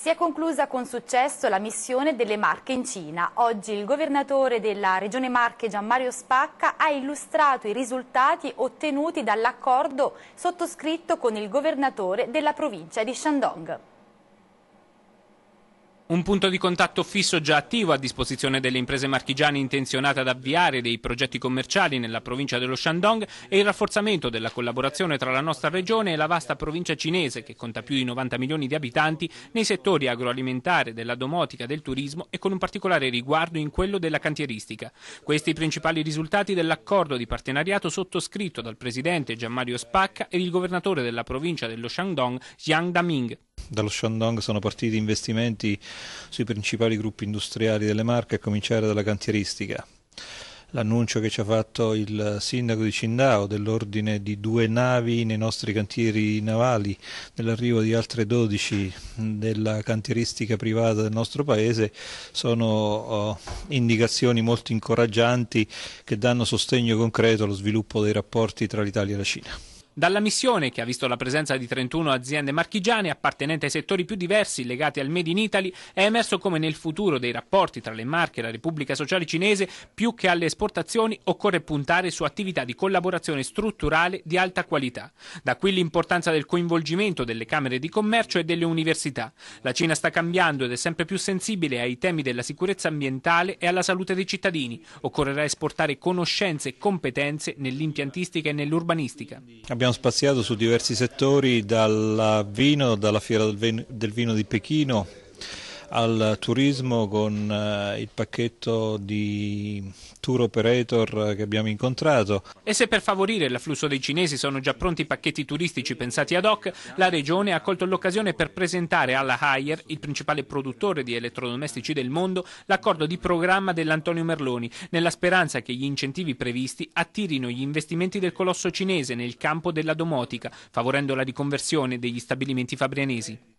Si è conclusa con successo la missione delle Marche in Cina. Oggi il governatore della Regione Marche Gianmario Spacca ha illustrato i risultati ottenuti dall'accordo sottoscritto con il governatore della provincia di Shandong. Un punto di contatto fisso già attivo a disposizione delle imprese marchigiane intenzionate ad avviare dei progetti commerciali nella provincia dello Shandong e il rafforzamento della collaborazione tra la nostra regione e la vasta provincia cinese, che conta più di 90 milioni di abitanti, nei settori agroalimentare, della domotica, del turismo e con un particolare riguardo in quello della cantieristica. Questi i principali risultati dell'accordo di partenariato sottoscritto dal presidente Gianmario Spacca e il governatore della provincia dello Shandong, Jiang Daming dallo Shandong sono partiti investimenti sui principali gruppi industriali delle Marche, a cominciare dalla cantieristica. L'annuncio che ci ha fatto il sindaco di Cindao dell'ordine di due navi nei nostri cantieri navali, dell'arrivo di altre 12 della cantieristica privata del nostro paese, sono oh, indicazioni molto incoraggianti che danno sostegno concreto allo sviluppo dei rapporti tra l'Italia e la Cina. Dalla missione, che ha visto la presenza di 31 aziende marchigiane appartenenti ai settori più diversi legati al Made in Italy, è emerso come nel futuro dei rapporti tra le Marche e la Repubblica Sociale Cinese, più che alle esportazioni, occorre puntare su attività di collaborazione strutturale di alta qualità. Da qui l'importanza del coinvolgimento delle Camere di Commercio e delle università. La Cina sta cambiando ed è sempre più sensibile ai temi della sicurezza ambientale e alla salute dei cittadini. Occorrerà esportare conoscenze e competenze nell'impiantistica e nell'urbanistica. Abbiamo abbiamo spaziato su diversi settori, dal vino, dalla fiera del vino di Pechino al turismo con eh, il pacchetto di tour operator che abbiamo incontrato. E se per favorire l'afflusso dei cinesi sono già pronti i pacchetti turistici pensati ad hoc, la Regione ha colto l'occasione per presentare alla Haier, il principale produttore di elettrodomestici del mondo, l'accordo di programma dell'Antonio Merloni, nella speranza che gli incentivi previsti attirino gli investimenti del colosso cinese nel campo della domotica, favorendo la riconversione degli stabilimenti fabrianesi.